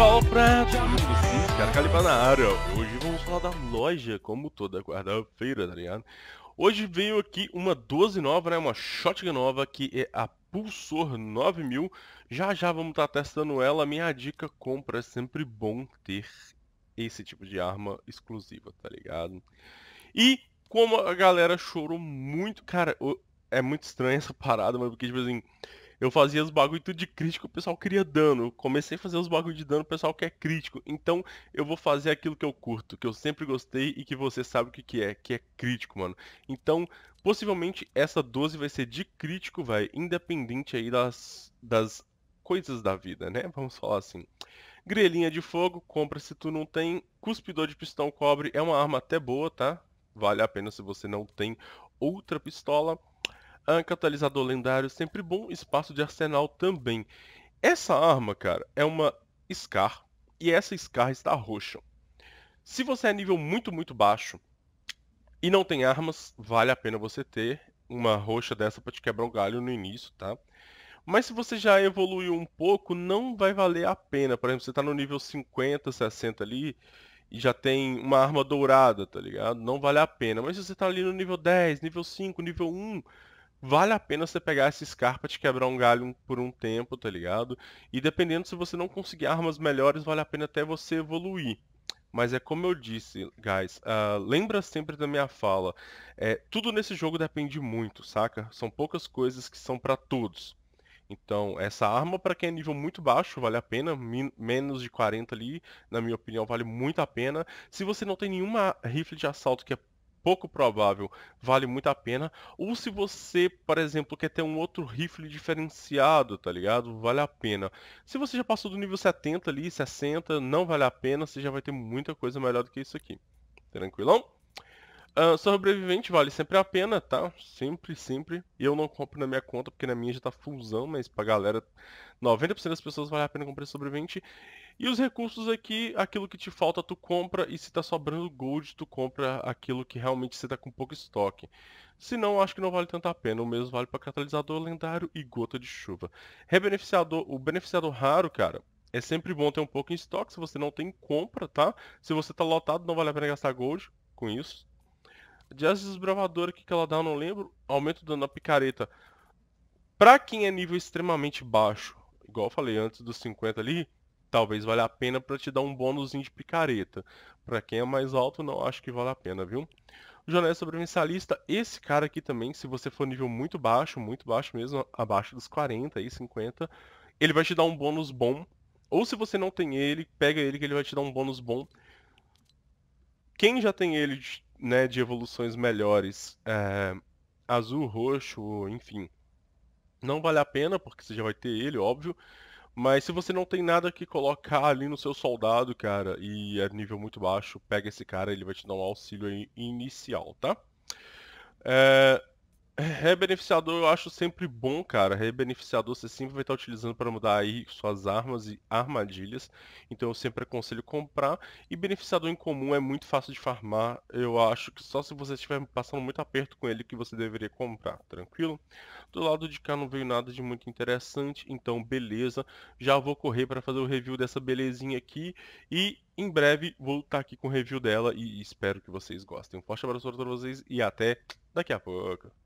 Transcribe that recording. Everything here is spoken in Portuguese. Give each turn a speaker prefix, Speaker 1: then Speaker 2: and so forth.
Speaker 1: Fala pra sim, cara calipa na área. Hoje vamos falar da loja, como toda quarta-feira, tá ligado? Hoje veio aqui uma 12 nova, né? Uma shotgun nova que é a Pulsor 9000. Já já vamos estar tá testando ela. Minha dica, compra, é sempre bom ter esse tipo de arma exclusiva, tá ligado? E como a galera chorou muito, cara, é muito estranha essa parada, mas porque tipo assim eu fazia os bagulho tudo de crítico, o pessoal queria dano. Eu comecei a fazer os bagulho de dano, o pessoal quer crítico. Então eu vou fazer aquilo que eu curto, que eu sempre gostei e que você sabe o que, que é, que é crítico, mano. Então, possivelmente essa 12 vai ser de crítico, vai, independente aí das, das coisas da vida, né? Vamos falar assim. Grelinha de fogo, compra se tu não tem. Cuspidor de pistão cobre é uma arma até boa, tá? Vale a pena se você não tem outra pistola. Ah, catalisador lendário, sempre bom. Espaço de arsenal também. Essa arma, cara, é uma Scar. E essa Scar está roxa. Se você é nível muito, muito baixo e não tem armas, vale a pena você ter uma roxa dessa para te quebrar um galho no início, tá? Mas se você já evoluiu um pouco, não vai valer a pena. Por exemplo, você está no nível 50, 60 ali e já tem uma arma dourada, tá ligado? Não vale a pena. Mas se você está ali no nível 10, nível 5, nível 1, vale a pena você pegar esse Scarpa e quebrar um galho por um tempo, tá ligado? E dependendo se você não conseguir armas melhores, vale a pena até você evoluir. Mas é como eu disse, guys, uh, lembra sempre da minha fala. É, tudo nesse jogo depende muito, saca? São poucas coisas que são para todos. Então, essa arma para quem é nível muito baixo vale a pena, menos de 40 ali, na minha opinião, vale muito a pena. Se você não tem nenhuma rifle de assalto que é pouco provável, vale muito a pena. Ou se você, por exemplo, quer ter um outro rifle diferenciado, tá ligado? Vale a pena. Se você já passou do nível 70 ali, 60, não vale a pena, você já vai ter muita coisa melhor do que isso aqui. Tranquilão? Ah, sobrevivente vale sempre a pena, tá? Sempre, sempre. Eu não compro na minha conta, porque na minha já tá fusão, mas pra galera, 90% das pessoas vale a pena comprar sobrevivente. E os recursos aqui, aquilo que te falta tu compra, e se tá sobrando gold, tu compra aquilo que realmente você tá com pouco estoque. Se não, acho que não vale tanto a pena. O mesmo vale para catalisador lendário e gota de chuva. Rebeneficiador, o beneficiador raro, cara, é sempre bom ter um pouco em estoque. Se você não tem, compra, tá? Se você tá lotado, não vale a pena gastar gold com isso. Jazz Desbravadora, que, que ela dá, eu não lembro. Aumento do dano da picareta. Pra quem é nível extremamente baixo, igual eu falei antes dos 50 ali, talvez valha a pena para te dar um bônus de picareta. Para quem é mais alto, não acho que vale a pena, viu? jornalista Jornal esse cara aqui também, se você for nível muito baixo, muito baixo mesmo, abaixo dos 40 e 50, ele vai te dar um bônus bom. Ou se você não tem ele, pega ele que ele vai te dar um bônus bom. Quem já tem ele né, de evoluções melhores, é, azul, roxo, enfim, não vale a pena, porque você já vai ter ele, óbvio. Mas se você não tem nada que colocar ali no seu soldado, cara, e é nível muito baixo, pega esse cara, ele vai te dar um auxílio inicial, tá? É, é, Rebeneficiador eu acho sempre bom, cara. Rebeneficiador você sempre vai estar utilizando para mudar aí suas armas e armadilhas. Então eu sempre aconselho comprar. E beneficiador em comum é muito fácil de farmar. Eu acho que só se você estiver passando muito aperto com ele que você deveria comprar, tranquilo? Do lado de cá não veio nada de muito interessante, então beleza. Já vou correr para fazer o review dessa belezinha aqui. E em breve vou estar tá aqui com o review dela e espero que vocês gostem. Um forte abraço para todos vocês e até daqui a pouco.